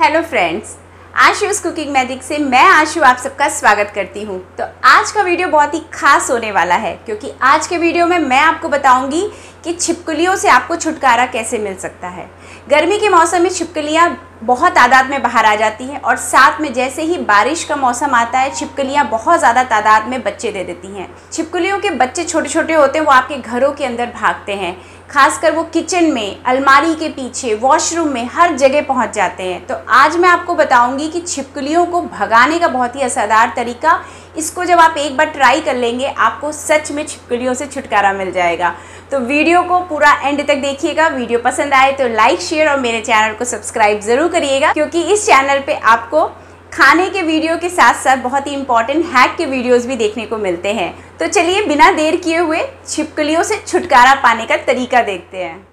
hello friends Ashu's cooking magic से मैं आशू आप सबका स्वागत करती हूँ तो आज का वीडियो बहुत ही खास होने वाला है क्योंकि आज के वीडियो में मैं आपको बताऊँगी कि छिपकलियों से आपको छुटकारा कैसे मिल सकता है गर्मी के मौसम में छिपकलियाँ बहुत तादाद में बाहर आ जाती हैं और साथ में जैसे ही बारिश का मौसम आता है छिपकलियाँ बहुत ज़्यादा तादाद में बच्चे दे देती हैं छिपकलियों के बच्चे छोटे छोटे होते हैं वो आपके घरों के अंदर भागते हैं खासकर वो किचन में अलमारी के पीछे वॉशरूम में हर जगह पहुंच जाते हैं तो आज मैं आपको बताऊंगी कि छिपकलियों को भगाने का बहुत ही असरदार तरीका इसको जब आप एक बार ट्राई कर लेंगे आपको सच में छिपकलियों से छुटकारा मिल जाएगा तो वीडियो को पूरा एंड तक देखिएगा वीडियो पसंद आए तो लाइक शेयर और मेरे चैनल को सब्सक्राइब ज़रूर करिएगा क्योंकि इस चैनल पर आपको खाने के वीडियो के साथ साथ बहुत ही इंपॉर्टेंट हैक के वीडियोस भी देखने को मिलते हैं तो चलिए बिना देर किए हुए छिपकलियों से छुटकारा पाने का तरीका देखते हैं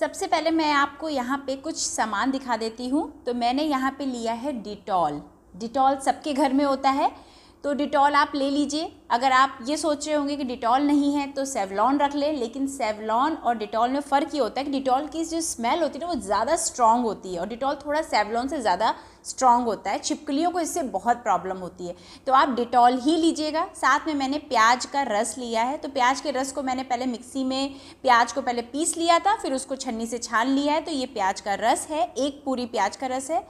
सबसे पहले मैं आपको यहाँ पे कुछ सामान दिखा देती हूँ तो मैंने यहाँ पे लिया है डिटॉल डिटॉल सबके घर में होता है तो डिटॉल आप ले लीजिए अगर आप ये सोच रहे होंगे कि डिटॉल नहीं है तो सेवलॉन रख ले, लेकिन सेवलॉन और डिटॉल में फ़र्क ये होता है कि डिटॉल की जो स्मेल होती है ना वो ज़्यादा स्ट्रॉन्ग होती है और डिटॉल थोड़ा सेवलॉन से ज़्यादा स्ट्रॉन्ग होता है छिपकलियों को इससे बहुत प्रॉब्लम होती है तो आप डिटॉल ही लीजिएगा साथ में मैंने प्याज का रस लिया है तो प्याज के रस को मैंने पहले मिक्सी में प्याज को पहले पीस लिया था फिर उसको छन्नी से छान लिया है तो ये प्याज का रस है एक पूरी प्याज का रस है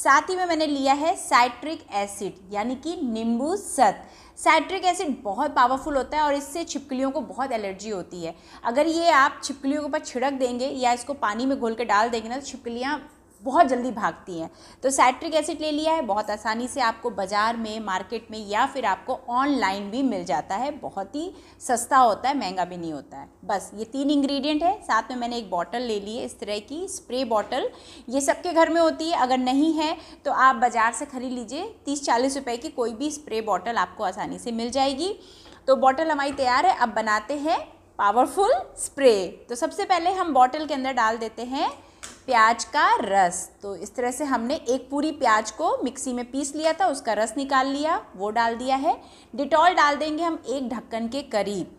साथ ही में मैंने लिया है साइट्रिक एसिड यानी कि नींबू सत साइट्रिक एसिड बहुत पावरफुल होता है और इससे छिपकलियों को बहुत एलर्जी होती है अगर ये आप छिपकलियों के ऊपर छिड़क देंगे या इसको पानी में घोल के डाल देंगे ना तो छिपकलियाँ बहुत जल्दी भागती हैं तो सैट्रिक एसिड ले लिया है बहुत आसानी से आपको बाज़ार में मार्केट में या फिर आपको ऑनलाइन भी मिल जाता है बहुत ही सस्ता होता है महंगा भी नहीं होता है बस ये तीन इंग्रेडिएंट है साथ में मैंने एक बॉटल ले ली है इस तरह की स्प्रे बॉटल ये सबके घर में होती है अगर नहीं है तो आप बाज़ार से ख़रीद लीजिए तीस चालीस रुपये की कोई भी स्प्रे बॉटल आपको आसानी से मिल जाएगी तो बॉटल हमारी तैयार है अब बनाते हैं पावरफुल स्प्रे तो सबसे पहले हम बॉटल के अंदर डाल देते हैं प्याज का रस तो इस तरह से हमने एक पूरी प्याज को मिक्सी में पीस लिया था उसका रस निकाल लिया वो डाल दिया है डिटॉल डाल देंगे हम एक ढक्कन के करीब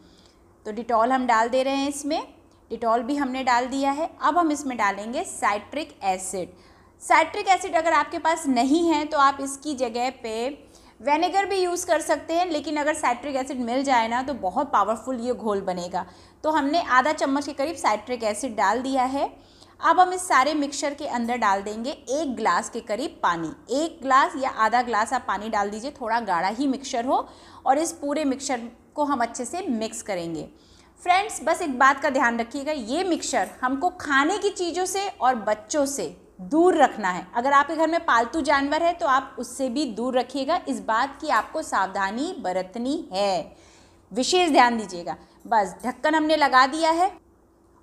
तो डिटॉल हम डाल दे रहे हैं इसमें डिटॉल भी हमने डाल दिया है अब हम इसमें डालेंगे साइट्रिक एसिड साइट्रिक एसिड अगर आपके पास नहीं है तो आप इसकी जगह पे वेनेगर भी यूज़ कर सकते हैं लेकिन अगर साइट्रिक एसिड मिल जाए ना तो बहुत पावरफुल ये घोल बनेगा तो हमने आधा चम्मच के करीब साइट्रिक एसिड डाल दिया है अब हम इस सारे मिक्सचर के अंदर डाल देंगे एक ग्लास के करीब पानी एक ग्लास या आधा ग्लास आप पानी डाल दीजिए थोड़ा गाढ़ा ही मिक्सचर हो और इस पूरे मिक्सचर को हम अच्छे से मिक्स करेंगे फ्रेंड्स बस एक बात का ध्यान रखिएगा ये मिक्सचर हमको खाने की चीज़ों से और बच्चों से दूर रखना है अगर आपके घर में पालतू जानवर है तो आप उससे भी दूर रखिएगा इस बात की आपको सावधानी बरतनी है विशेष ध्यान दीजिएगा बस ढक्कन हमने लगा दिया है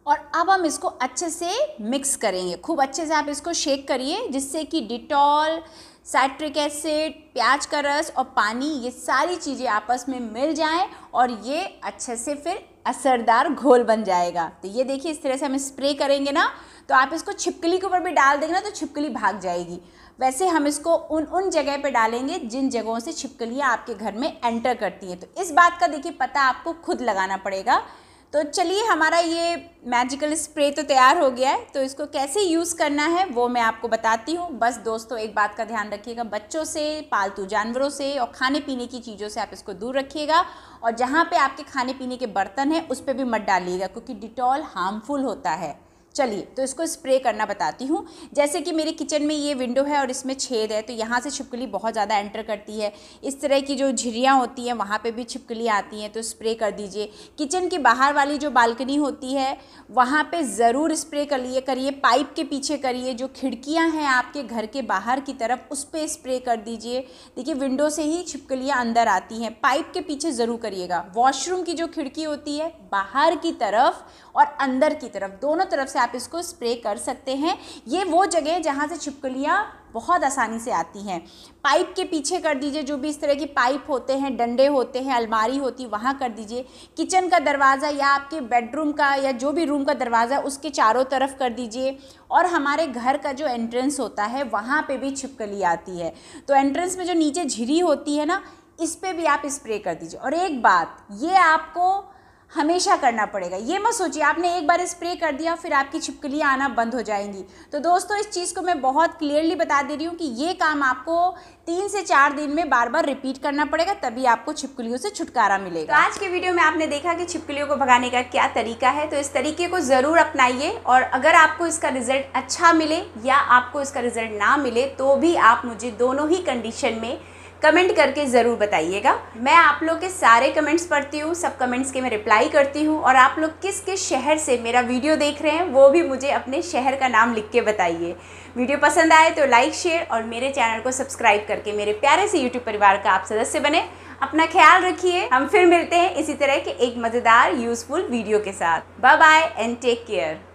और अब हम इसको अच्छे से मिक्स करेंगे खूब अच्छे से आप इसको शेक करिए जिससे कि डिटॉल साइट्रिक एसिड प्याज का रस और पानी ये सारी चीज़ें आपस में मिल जाएं और ये अच्छे से फिर असरदार घोल बन जाएगा तो ये देखिए इस तरह से हम स्प्रे करेंगे ना तो आप इसको छिपकली के ऊपर भी डाल देंगे ना तो छिपकली भाग जाएगी वैसे हम इसको उन उन जगह पे डालेंगे जिन जगहों से छिपकलियाँ आपके घर में एंटर करती हैं तो इस बात का देखिए पता आपको खुद लगाना पड़ेगा तो चलिए हमारा ये मैजिकल स्प्रे तो तैयार हो गया है तो इसको कैसे यूज़ करना है वो मैं आपको बताती हूँ बस दोस्तों एक बात का ध्यान रखिएगा बच्चों से पालतू जानवरों से और खाने पीने की चीज़ों से आप इसको दूर रखिएगा और जहाँ पे आपके खाने पीने के बर्तन हैं उस पर भी मत डालिएगा क्योंकि डिटॉल हार्मफुल होता है चलिए तो इसको स्प्रे करना बताती हूँ जैसे कि मेरे किचन में ये विंडो है और इसमें छेद है तो यहाँ से छिपकली बहुत ज़्यादा एंटर करती है इस तरह की जो झिरियाँ होती हैं वहाँ पे भी छिपकली आती हैं तो स्प्रे कर दीजिए किचन के बाहर वाली जो बालकनी होती है वहाँ पे ज़रूर स्प्रे कर लिए करिए पाइप के पीछे करिए जो खिड़कियाँ हैं आपके घर के बाहर की तरफ उस पर स्प्रे कर दीजिए देखिए विंडो से ही छिपकलियाँ अंदर आती हैं पाइप के पीछे ज़रूर करिएगा वॉशरूम की जो खिड़की होती है बाहर की तरफ और अंदर की तरफ दोनों तरफ से आप इसको स्प्रे कर सकते हैं ये वो जगह जहाँ से छिपकलियाँ बहुत आसानी से आती हैं पाइप के पीछे कर दीजिए जो भी इस तरह की पाइप होते हैं डंडे होते हैं अलमारी होती है वहाँ कर दीजिए किचन का दरवाज़ा या आपके बेडरूम का या जो भी रूम का दरवाज़ा उसके चारों तरफ कर दीजिए और हमारे घर का जो एंट्रेंस होता है वहाँ पे भी छिपकली आती है तो एंट्रेंस में जो नीचे झिरी होती है ना इस पर भी आप स्प्रे कर दीजिए और एक बात ये आपको हमेशा करना पड़ेगा ये मत सोचिए आपने एक बार स्प्रे कर दिया फिर आपकी छिपकलियाँ आना बंद हो जाएंगी तो दोस्तों इस चीज़ को मैं बहुत क्लियरली बता दे रही हूँ कि ये काम आपको तीन से चार दिन में बार बार रिपीट करना पड़ेगा तभी आपको छिपकलियों से छुटकारा मिलेगा तो आज के वीडियो में आपने देखा कि छिपकलियों को भगाने का क्या तरीका है तो इस तरीके को ज़रूर अपनाइए और अगर आपको इसका रिजल्ट अच्छा मिले या आपको इसका रिजल्ट ना मिले तो भी आप मुझे दोनों ही कंडीशन में कमेंट करके ज़रूर बताइएगा मैं आप लोग के सारे कमेंट्स पढ़ती हूँ सब कमेंट्स के मैं रिप्लाई करती हूँ और आप लोग किस किस शहर से मेरा वीडियो देख रहे हैं वो भी मुझे अपने शहर का नाम लिख के बताइए वीडियो पसंद आए तो लाइक शेयर और मेरे चैनल को सब्सक्राइब करके मेरे प्यारे से यूट्यूब परिवार का आप सदस्य बने अपना ख्याल रखिए हम फिर मिलते हैं इसी तरह के एक मज़ेदार यूज़फुल वीडियो के साथ bye bye and take care